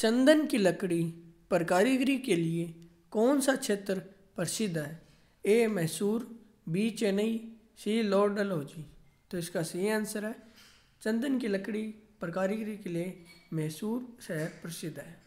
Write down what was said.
चंदन की लकड़ी पर कारीगरी के लिए कौन सा क्षेत्र प्रसिद्ध है A Mysore B Chennai C Lord Dalhousie तो इसका सही आंसर है चंदन की लकड़ी पर कारीगरी के लिए मैसूर शहर प्रसिद्ध है